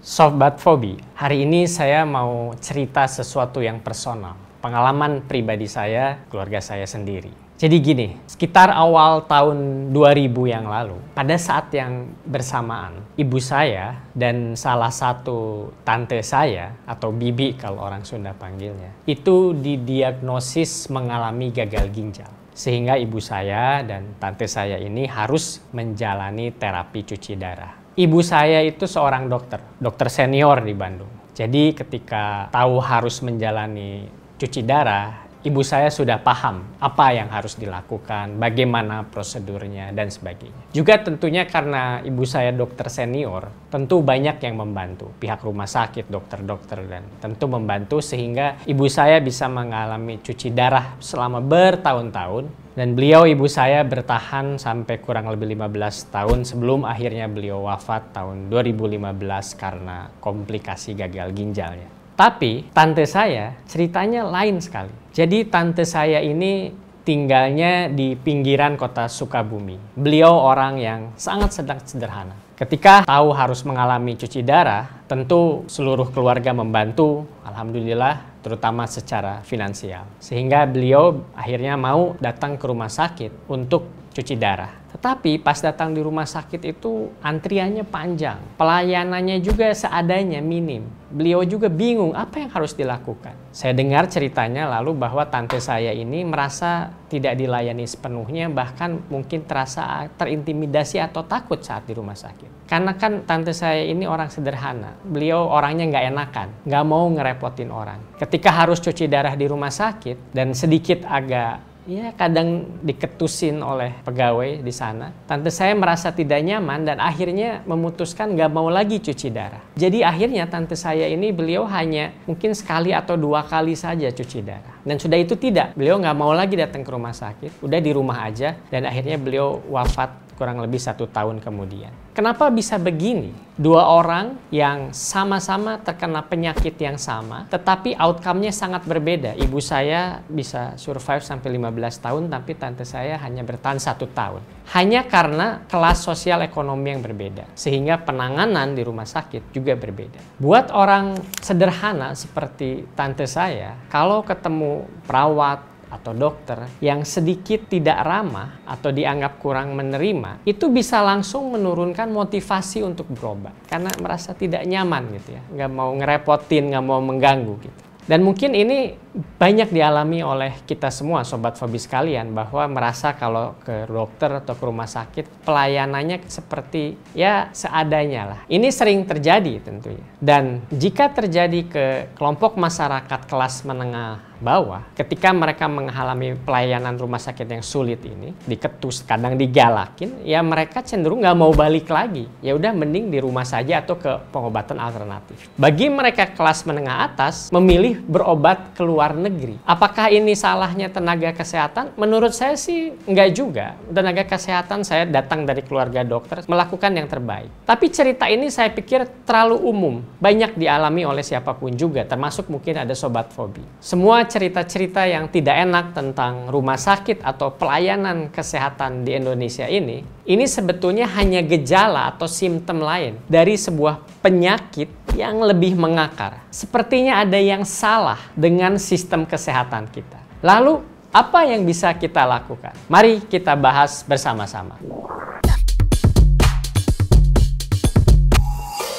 Sobat Fobi, hari ini saya mau cerita sesuatu yang personal, pengalaman pribadi saya, keluarga saya sendiri. Jadi gini, sekitar awal tahun 2000 yang lalu, pada saat yang bersamaan, ibu saya dan salah satu tante saya, atau bibi kalau orang Sunda panggilnya, itu didiagnosis mengalami gagal ginjal sehingga ibu saya dan tante saya ini harus menjalani terapi cuci darah. Ibu saya itu seorang dokter, dokter senior di Bandung. Jadi ketika tahu harus menjalani cuci darah, ibu saya sudah paham apa yang harus dilakukan, bagaimana prosedurnya, dan sebagainya. Juga tentunya karena ibu saya dokter senior, tentu banyak yang membantu. Pihak rumah sakit, dokter-dokter, dan tentu membantu sehingga ibu saya bisa mengalami cuci darah selama bertahun-tahun. Dan beliau ibu saya bertahan sampai kurang lebih 15 tahun sebelum akhirnya beliau wafat tahun 2015 karena komplikasi gagal ginjalnya. Tapi tante saya ceritanya lain sekali. Jadi tante saya ini tinggalnya di pinggiran kota Sukabumi. Beliau orang yang sangat sedang sederhana. Ketika tahu harus mengalami cuci darah, tentu seluruh keluarga membantu, alhamdulillah, terutama secara finansial. Sehingga beliau akhirnya mau datang ke rumah sakit untuk cuci darah. Tetapi pas datang di rumah sakit itu antriannya panjang, pelayanannya juga seadanya minim. Beliau juga bingung apa yang harus dilakukan. Saya dengar ceritanya lalu bahwa tante saya ini merasa tidak dilayani sepenuhnya bahkan mungkin terasa terintimidasi atau takut saat di rumah sakit. Karena kan tante saya ini orang sederhana, beliau orangnya nggak enakan, nggak mau ngerepotin orang. Ketika harus cuci darah di rumah sakit dan sedikit agak ya kadang diketusin oleh pegawai di sana. Tante saya merasa tidak nyaman dan akhirnya memutuskan nggak mau lagi cuci darah. Jadi akhirnya tante saya ini beliau hanya mungkin sekali atau dua kali saja cuci darah. Dan sudah itu tidak, beliau nggak mau lagi datang ke rumah sakit, udah di rumah aja dan akhirnya beliau wafat kurang lebih satu tahun kemudian. Kenapa bisa begini? Dua orang yang sama-sama terkena penyakit yang sama, tetapi outcome-nya sangat berbeda. Ibu saya bisa survive sampai 15 tahun, tapi tante saya hanya bertahan satu tahun. Hanya karena kelas sosial ekonomi yang berbeda, sehingga penanganan di rumah sakit juga berbeda. Buat orang sederhana seperti tante saya, kalau ketemu perawat, atau dokter yang sedikit tidak ramah atau dianggap kurang menerima itu bisa langsung menurunkan motivasi untuk berobat karena merasa tidak nyaman gitu ya nggak mau ngerepotin nggak mau mengganggu gitu dan mungkin ini banyak dialami oleh kita semua sobat fobi sekalian bahwa merasa kalau ke dokter atau ke rumah sakit pelayanannya seperti ya seadanya lah. Ini sering terjadi tentunya. Dan jika terjadi ke kelompok masyarakat kelas menengah bahwa ketika mereka mengalami pelayanan rumah sakit yang sulit ini, diketus, kadang digalakin, ya mereka cenderung nggak mau balik lagi. Ya udah mending di rumah saja atau ke pengobatan alternatif. Bagi mereka kelas menengah atas, memilih berobat ke luar negeri. Apakah ini salahnya tenaga kesehatan? Menurut saya sih nggak juga. Tenaga kesehatan saya datang dari keluarga dokter, melakukan yang terbaik. Tapi cerita ini saya pikir terlalu umum, banyak dialami oleh siapapun juga, termasuk mungkin ada sobat fobi. Semua cerita-cerita yang tidak enak tentang rumah sakit atau pelayanan kesehatan di Indonesia ini, ini sebetulnya hanya gejala atau simptom lain dari sebuah penyakit yang lebih mengakar. Sepertinya ada yang salah dengan sistem kesehatan kita. Lalu, apa yang bisa kita lakukan? Mari kita bahas bersama-sama.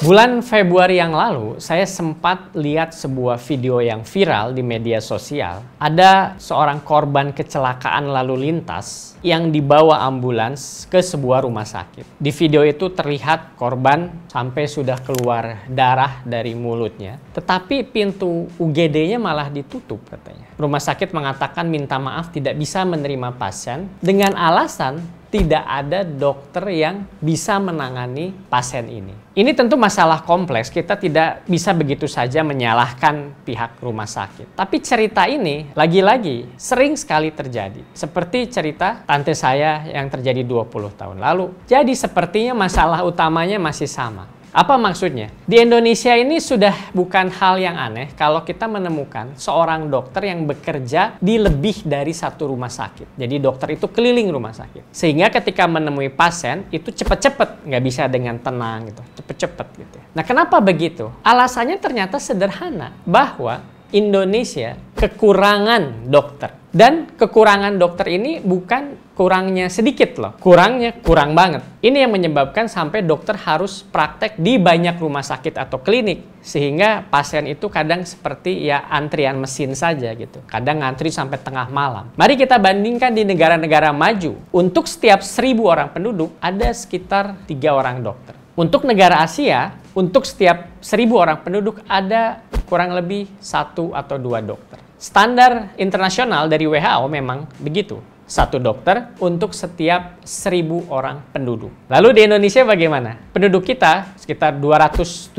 Bulan Februari yang lalu, saya sempat lihat sebuah video yang viral di media sosial. Ada seorang korban kecelakaan lalu lintas yang dibawa ambulans ke sebuah rumah sakit. Di video itu terlihat korban sampai sudah keluar darah dari mulutnya, tetapi pintu UGD-nya malah ditutup katanya. Rumah sakit mengatakan minta maaf tidak bisa menerima pasien dengan alasan tidak ada dokter yang bisa menangani pasien ini. Ini tentu masalah kompleks, kita tidak bisa begitu saja menyalahkan pihak rumah sakit. Tapi cerita ini lagi-lagi sering sekali terjadi. Seperti cerita tante saya yang terjadi 20 tahun lalu. Jadi sepertinya masalah utamanya masih sama apa maksudnya? Di Indonesia ini sudah bukan hal yang aneh kalau kita menemukan seorang dokter yang bekerja di lebih dari satu rumah sakit. Jadi dokter itu keliling rumah sakit. Sehingga ketika menemui pasien itu cepet-cepet, nggak bisa dengan tenang gitu, cepet-cepet gitu. Nah kenapa begitu? Alasannya ternyata sederhana, bahwa Indonesia kekurangan dokter. Dan kekurangan dokter ini bukan kurangnya sedikit loh. Kurangnya kurang banget. Ini yang menyebabkan sampai dokter harus praktek di banyak rumah sakit atau klinik sehingga pasien itu kadang seperti ya antrian mesin saja gitu. Kadang ngantri sampai tengah malam. Mari kita bandingkan di negara-negara maju. Untuk setiap seribu orang penduduk ada sekitar tiga orang dokter. Untuk negara Asia, untuk setiap seribu orang penduduk ada kurang lebih satu atau dua dokter. Standar internasional dari WHO memang begitu satu dokter untuk setiap seribu orang penduduk. Lalu di Indonesia bagaimana? Penduduk kita sekitar 273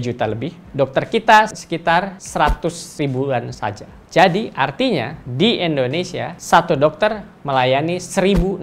juta lebih, dokter kita sekitar 100 ribuan saja. Jadi artinya di Indonesia satu dokter melayani 1.600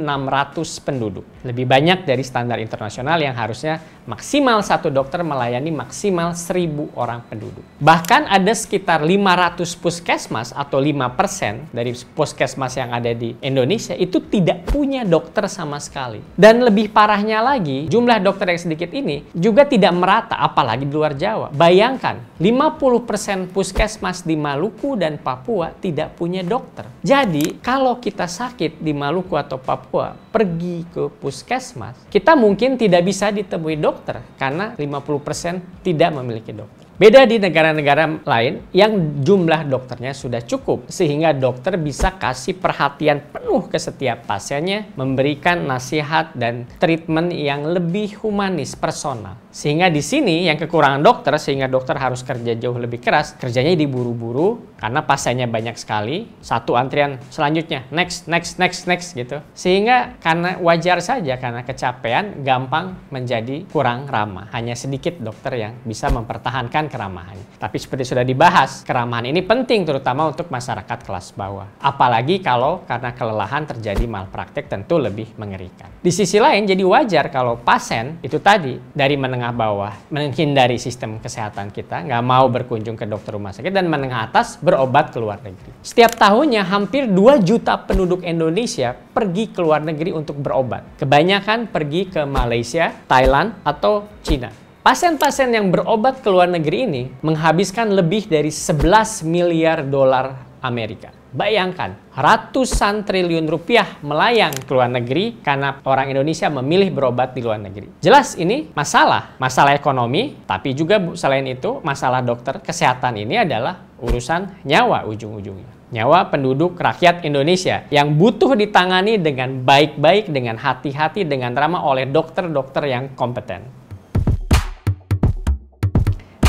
penduduk. Lebih banyak dari standar internasional yang harusnya maksimal satu dokter melayani maksimal 1.000 orang penduduk. Bahkan ada sekitar 500 puskesmas atau 5% dari puskesmas yang ada di Indonesia itu tidak punya dokter sama sekali. Dan lebih parahnya lagi, jumlah dokter yang sedikit ini juga tidak merata apalagi di luar Jawa. Bayangkan 50% puskesmas di Maluku dan Papua Papua tidak punya dokter. Jadi, kalau kita sakit di Maluku atau Papua, pergi ke puskesmas, kita mungkin tidak bisa ditemui dokter karena 50% tidak memiliki dokter. Beda di negara-negara lain yang jumlah dokternya sudah cukup sehingga dokter bisa kasih perhatian penuh ke setiap pasiennya, memberikan nasihat dan treatment yang lebih humanis personal. Sehingga di sini yang kekurangan dokter sehingga dokter harus kerja jauh lebih keras, kerjanya diburu-buru karena pasiennya banyak sekali, satu antrian selanjutnya, next, next, next, next gitu. Sehingga karena wajar saja karena kecapean gampang menjadi kurang ramah. Hanya sedikit dokter yang bisa mempertahankan keramahan Tapi seperti sudah dibahas, keramahan ini penting terutama untuk masyarakat kelas bawah. Apalagi kalau karena kelelahan terjadi malpraktek tentu lebih mengerikan. Di sisi lain jadi wajar kalau pasien itu tadi dari menengah menengah bawah menghindari sistem kesehatan kita, nggak mau berkunjung ke dokter rumah sakit, dan menengah atas berobat ke luar negeri. Setiap tahunnya hampir 2 juta penduduk Indonesia pergi ke luar negeri untuk berobat. Kebanyakan pergi ke Malaysia, Thailand, atau Cina. Pasien-pasien yang berobat ke luar negeri ini menghabiskan lebih dari 11 miliar dolar Amerika. Bayangkan, ratusan triliun rupiah melayang ke luar negeri karena orang Indonesia memilih berobat di luar negeri. Jelas ini masalah, masalah ekonomi, tapi juga selain itu masalah dokter kesehatan ini adalah urusan nyawa ujung-ujungnya. Nyawa penduduk rakyat Indonesia yang butuh ditangani dengan baik-baik, dengan hati-hati, dengan ramah oleh dokter-dokter yang kompeten.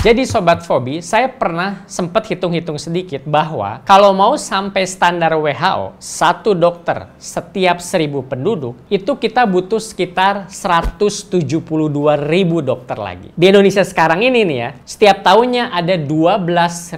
Jadi Sobat Fobi, saya pernah sempat hitung-hitung sedikit bahwa kalau mau sampai standar WHO, satu dokter setiap seribu penduduk, itu kita butuh sekitar 172 ribu dokter lagi. Di Indonesia sekarang ini nih ya, setiap tahunnya ada 12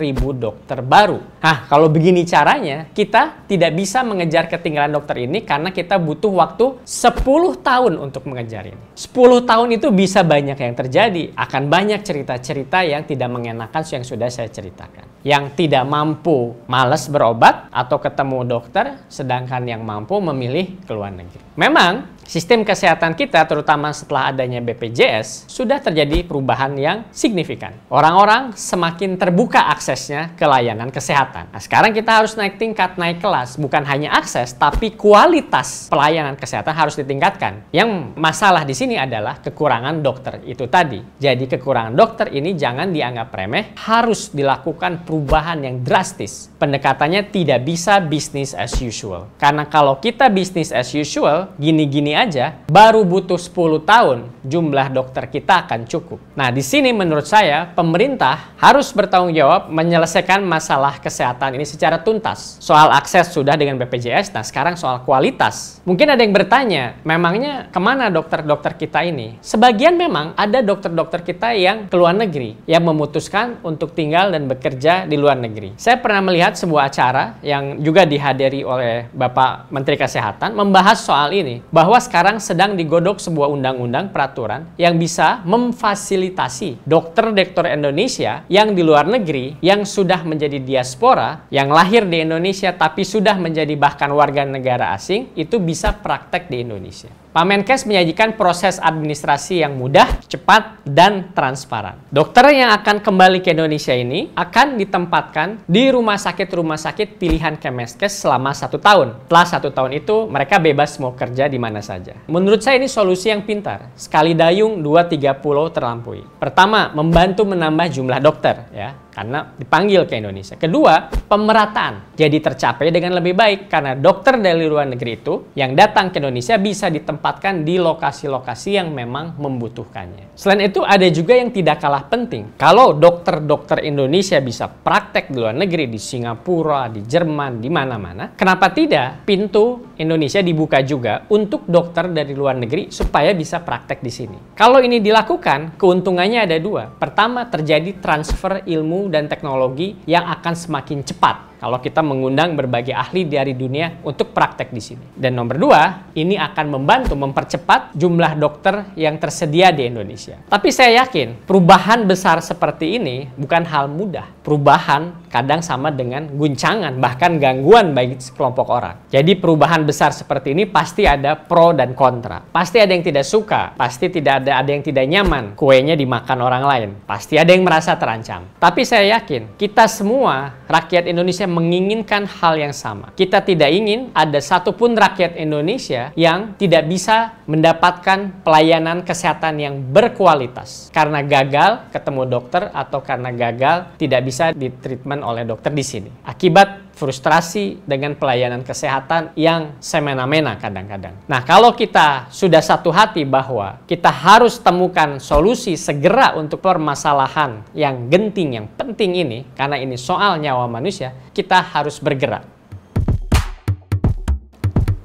ribu dokter baru. Nah, kalau begini caranya, kita tidak bisa mengejar ketinggalan dokter ini karena kita butuh waktu 10 tahun untuk mengejar ini. 10 tahun itu bisa banyak yang terjadi, akan banyak cerita-cerita yang tidak mengenakan yang sudah saya ceritakan. Yang tidak mampu males berobat atau ketemu dokter, sedangkan yang mampu memilih ke luar negeri. Memang Sistem kesehatan kita, terutama setelah adanya BPJS, sudah terjadi perubahan yang signifikan. Orang-orang semakin terbuka aksesnya ke layanan kesehatan. Nah, sekarang kita harus naik tingkat, naik kelas. Bukan hanya akses, tapi kualitas pelayanan kesehatan harus ditingkatkan. Yang masalah di sini adalah kekurangan dokter itu tadi. Jadi kekurangan dokter ini jangan dianggap remeh, harus dilakukan perubahan yang drastis. Pendekatannya tidak bisa bisnis as usual. Karena kalau kita bisnis as usual, gini-gini aja, baru butuh 10 tahun jumlah dokter kita akan cukup. Nah, di sini menurut saya pemerintah harus bertanggung jawab menyelesaikan masalah kesehatan ini secara tuntas. Soal akses sudah dengan BPJS, nah sekarang soal kualitas. Mungkin ada yang bertanya, memangnya kemana dokter-dokter kita ini? Sebagian memang ada dokter-dokter kita yang ke luar negeri, yang memutuskan untuk tinggal dan bekerja di luar negeri. Saya pernah melihat sebuah acara yang juga dihadiri oleh Bapak Menteri Kesehatan membahas soal ini, bahwa sekarang sedang digodok sebuah undang-undang peraturan yang bisa memfasilitasi dokter-dokter Indonesia yang di luar negeri, yang sudah menjadi diaspora, yang lahir di Indonesia tapi sudah menjadi bahkan warga negara asing, itu bisa praktek di Indonesia. Menkes menyajikan proses administrasi yang mudah, cepat, dan transparan. Dokter yang akan kembali ke Indonesia ini akan ditempatkan di rumah sakit-rumah sakit pilihan Kemenkes selama satu tahun. Setelah satu tahun itu, mereka bebas mau kerja di mana saja. Menurut saya ini solusi yang pintar. Sekali dayung, dua tiga pulau terlampaui. Pertama, membantu menambah jumlah dokter. ya karena dipanggil ke Indonesia. Kedua, pemerataan jadi tercapai dengan lebih baik karena dokter dari luar negeri itu yang datang ke Indonesia bisa ditempatkan di lokasi-lokasi yang memang membutuhkannya. Selain itu ada juga yang tidak kalah penting. Kalau dokter-dokter Indonesia bisa praktek di luar negeri di Singapura, di Jerman, di mana-mana, kenapa tidak pintu Indonesia dibuka juga untuk dokter dari luar negeri supaya bisa praktek di sini. Kalau ini dilakukan, keuntungannya ada dua. Pertama, terjadi transfer ilmu dan teknologi yang akan semakin cepat kalau kita mengundang berbagai ahli dari dunia untuk praktek di sini. Dan nomor dua, ini akan membantu mempercepat jumlah dokter yang tersedia di Indonesia. Tapi saya yakin perubahan besar seperti ini bukan hal mudah. Perubahan kadang sama dengan guncangan, bahkan gangguan bagi sekelompok orang. Jadi perubahan besar seperti ini pasti ada pro dan kontra. Pasti ada yang tidak suka, pasti tidak ada ada yang tidak nyaman. Kuenya dimakan orang lain, pasti ada yang merasa terancam. Tapi saya yakin kita semua rakyat Indonesia menginginkan hal yang sama. Kita tidak ingin ada satupun rakyat Indonesia yang tidak bisa mendapatkan pelayanan kesehatan yang berkualitas karena gagal ketemu dokter atau karena gagal tidak bisa ditreatment oleh dokter di sini. Akibat frustrasi dengan pelayanan kesehatan yang semena-mena kadang-kadang. Nah, kalau kita sudah satu hati bahwa kita harus temukan solusi segera untuk permasalahan yang genting, yang penting ini, karena ini soal nyawa manusia, kita harus bergerak.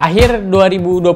Akhir 2021,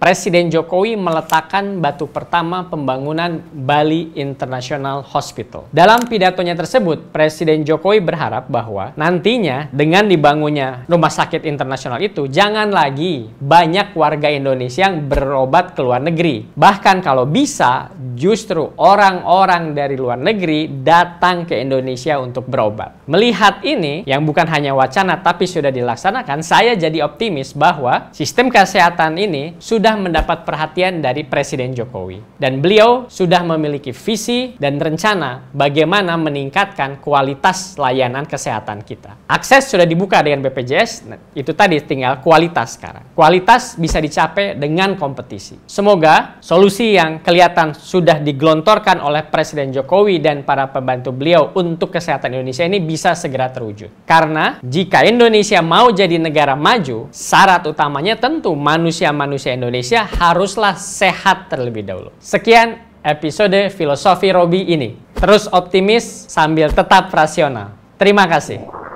Presiden Jokowi meletakkan batu pertama pembangunan Bali International Hospital. Dalam pidatonya tersebut, Presiden Jokowi berharap bahwa nantinya dengan dibangunnya rumah sakit internasional itu, jangan lagi banyak warga Indonesia yang berobat ke luar negeri. Bahkan kalau bisa, justru orang-orang dari luar negeri datang ke Indonesia untuk berobat. Melihat ini, yang bukan hanya wacana tapi sudah dilaksanakan, saya jadi optimis bahwa sistem kesehatan ini sudah mendapat perhatian dari Presiden Jokowi. Dan beliau sudah memiliki visi dan rencana bagaimana meningkatkan kualitas layanan kesehatan kita. Akses sudah dibuka dengan BPJS, nah, itu tadi tinggal kualitas sekarang. Kualitas bisa dicapai dengan kompetisi. Semoga solusi yang kelihatan sudah digelontorkan oleh Presiden Jokowi dan para pembantu beliau untuk kesehatan Indonesia ini bisa segera terwujud. Karena jika Indonesia mau jadi negara maju, syarat utamanya tentu manusia-manusia Indonesia haruslah sehat terlebih dahulu. Sekian episode Filosofi Robi ini. Terus optimis sambil tetap rasional. Terima kasih.